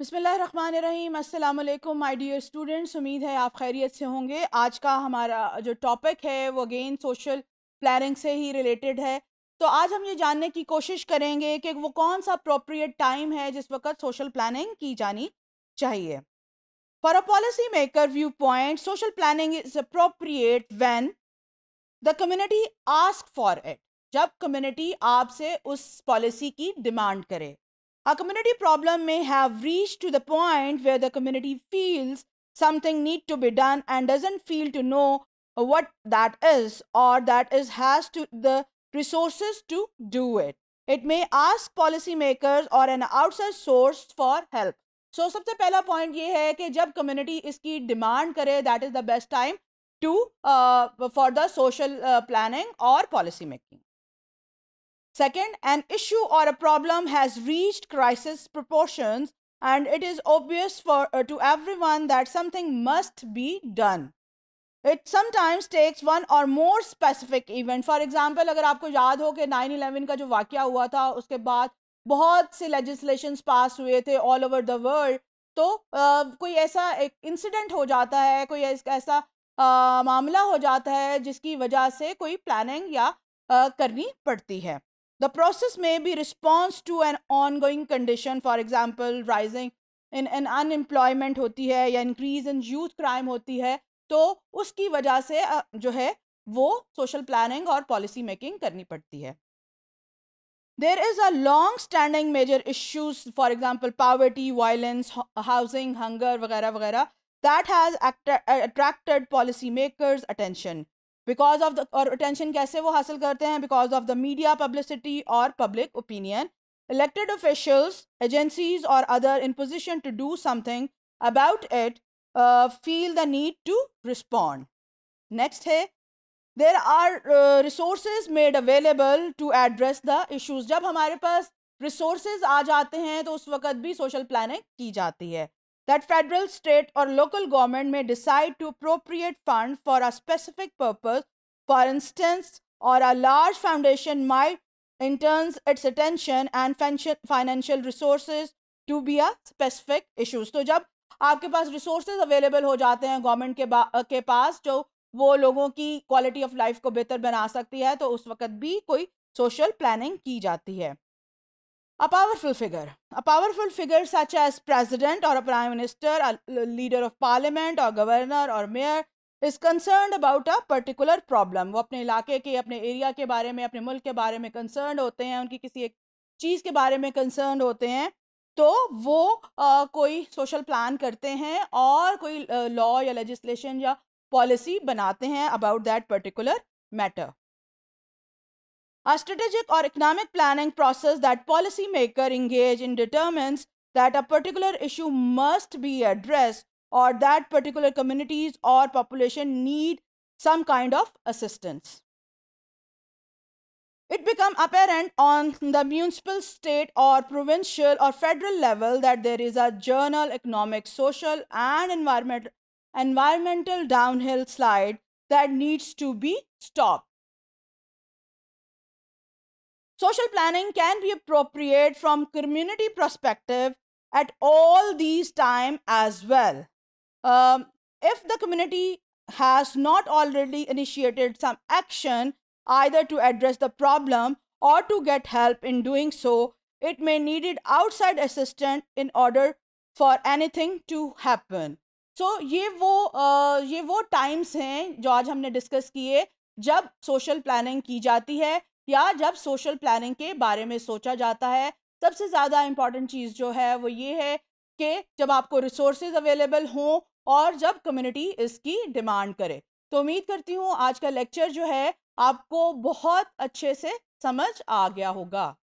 बसमीम अल्लाम my dear students उम्मीद है आप खैरियत से होंगे आज का हमारा जो टॉपिक है वो अगेन सोशल प्लानिंग से ही रिलेटेड है तो आज हम ये जानने की कोशिश करेंगे कि वो कौन सा अप्रोप्रिएट टाइम है जिस वक्त सोशल प्लानिंग की जानी चाहिए for a policy maker view point social planning is appropriate when the community ask for it जब कम्युनिटी आपसे उस पॉलिसी की डिमांड करे A community problem may have reached to the point where the community feels something need to be done and doesn't feel to know what that is or that is has to the resources to do it. It may ask policymakers or an outside source for help. So सबसे पहला point ये है कि जब community इसकी demand करे that is the best time for the social social planning और policy making Second, an issue or a problem has reached crisis proportions and it is obvious for, uh, to everyone that something must be done. It sometimes takes one or more specific event for example अगर आपको याद हो कि nine eleven का जो वाक़ हुआ था उसके बाद बहुत से लेजिस्लेशन पास हुए थे ऑल ओवर द वर्ल्ड तो आ, कोई ऐसा एक इंसिडेंट हो जाता है कोई ऐसा आ, मामला हो जाता है जिसकी वजह से कोई प्लानिंग या आ, करनी पड़ती है The process may be response to an ongoing condition, for example, rising in an unemployment होती है या increase in youth crime होती है तो उसकी वजह से जो है वो सोशल प्लानिंग और पॉलिसी मेकिंग करनी पड़ती है there is a long standing major issues for example poverty violence housing hunger वगैरह वगैरह that has attracted policy makers attention because of the और अटेंशन कैसे वो हासिल करते हैं because of the media publicity और public opinion elected officials agencies और other in position to do something about it feel the need to respond next है देर are resource made available to address the issues जब हमारे पास resources आ जाते हैं तो उस वक्त भी सोशल प्लानिंग की जाती है that federal, state or local government may decide to appropriate fund for a specific purpose. For instance, or a large foundation might interns its attention and financial resources to be a specific issues. तो जब आपके पास resources available हो जाते हैं government के ke paas jo wo logon ki quality of life ko behtar bana sakti hai to us waqt bhi koi social planning ki jati hai a powerful figure. A powerful figure such as president or a prime minister, a leader of parliament or governor or mayor is concerned about a particular problem. wo apne ilake ke apne area ke bare mein apne mulk ke bare mein concerned hote hain unki kisi ek cheez ke bare mein concerned hote hain to wo uh, koi social plan karte hain aur koi uh, law ya legislation ya policy banate hain about that particular matter A strategic or economic planning process that policymaker engage in determines that a particular issue must be addressed or that particular communities or population need some kind of assistance. It become apparent on the municipal, state or provincial or federal level that there is a journal economic, social and environment, environmental downhill slide that needs to be stopped. Social planning can be appropriate from community perspective at all these time as well. Um, if the community has not already initiated some action either to address the problem or to get help in doing so, it may needed outside assistance in order for anything to happen. so, ये वो आ, ये वो times हैं जो आज हमने discuss किए जब सोशल प्लानिंग की जाती है या जब सोशल प्लानिंग के बारे में सोचा जाता है सबसे ज़्यादा इम्पॉर्टेंट चीज़ जो है वो ये है कि जब आपको रिसोर्सेज अवेलेबल हों और जब कम्युनिटी इसकी डिमांड करे तो उम्मीद करती हूँ आज का लेक्चर जो है आपको बहुत अच्छे से समझ आ गया होगा